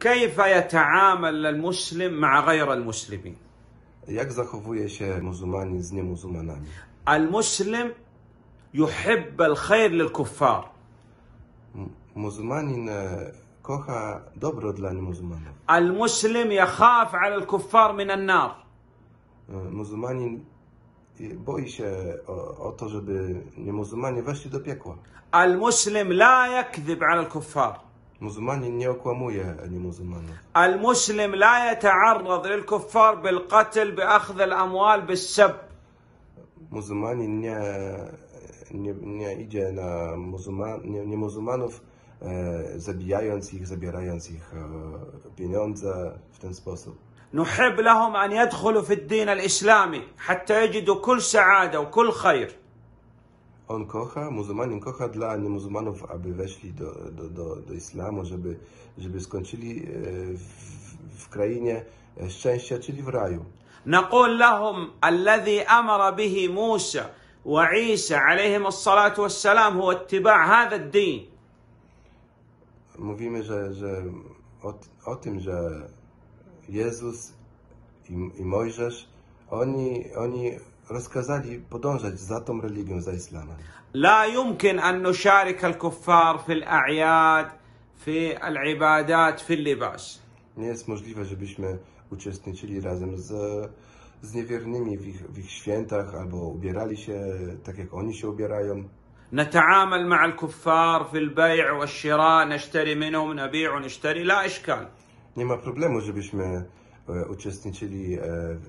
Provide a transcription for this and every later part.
كيف يتعامل المسلم مع غير المسلمين Jak zachowuje się muzułmanin z niemuzułmanami? المسلم يحب الخير للكفار Muzułmanin kocha dobro dla niemuzułmanów. المسلم يخاف على الكفار من النار Muzułmanin boi się o, o to, żeby niemuzułmanie weszli do piekła. المسلم لا يكذب على الكفار المسلم لا يتعرض للكفار بالقتل بأخذ الأموال بالسب مزمان ني ني idzie na muzułman, ني nie muzułmanów, يخ زبيرايونس يخ zabierając في تن سبوسو نحب لهم أن يدخلوا في الدين الإسلامي حتى يجدوا كل سعادة وكل خير. on kocha, muzułmanin kocha dla niemuzułmanów, aby weszli do, do, do, do islamu, żeby, żeby skończyli e, w, w krainie e, szczęścia, czyli w raju. نقول لهم الذي امر به موسى وعيسى عليهم الصلاه والسلام هو اتباع هذا الدين. Mówimy, że, że o, o tym, że Jezus i, i Mojżesz, oni, oni rozkazali podążać za tą religią, za islamem. Nie jest możliwe, żebyśmy uczestniczyli razem z, z niewiernymi w ich, w ich świętach albo ubierali się tak, jak oni się ubierają. نتعامل مع الكفار في البيع والشراء نشتري منهم نبيع ونشتري لا إشكال Nie ma problemu, żebyśmy uczestniczyli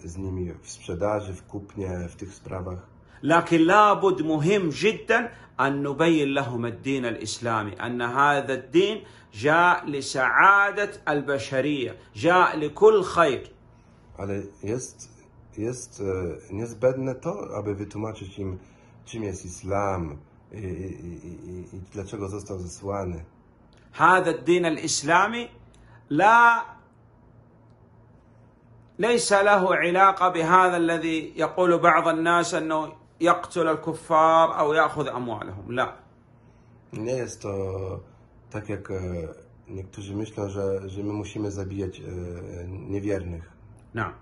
z nimi w sprzedaży, w kupnie, w tych sprawach. لكن لابد مهم جدا أن نبين لهم الدين الإسلامي أن هذا الدين جاء لسعادة البشرية جاء لكل خير ale jest, jest niezbędne to, aby wytłumaczyć im, czym jest islam i, i, i, i dlaczego został zesłany. هذا الدين الإسلامي لا ليس له علاقه بهذا الذي يقول بعض الناس انه يقتل الكفار او ياخذ اموالهم لا الناس так как некоторые же мыслят, что мы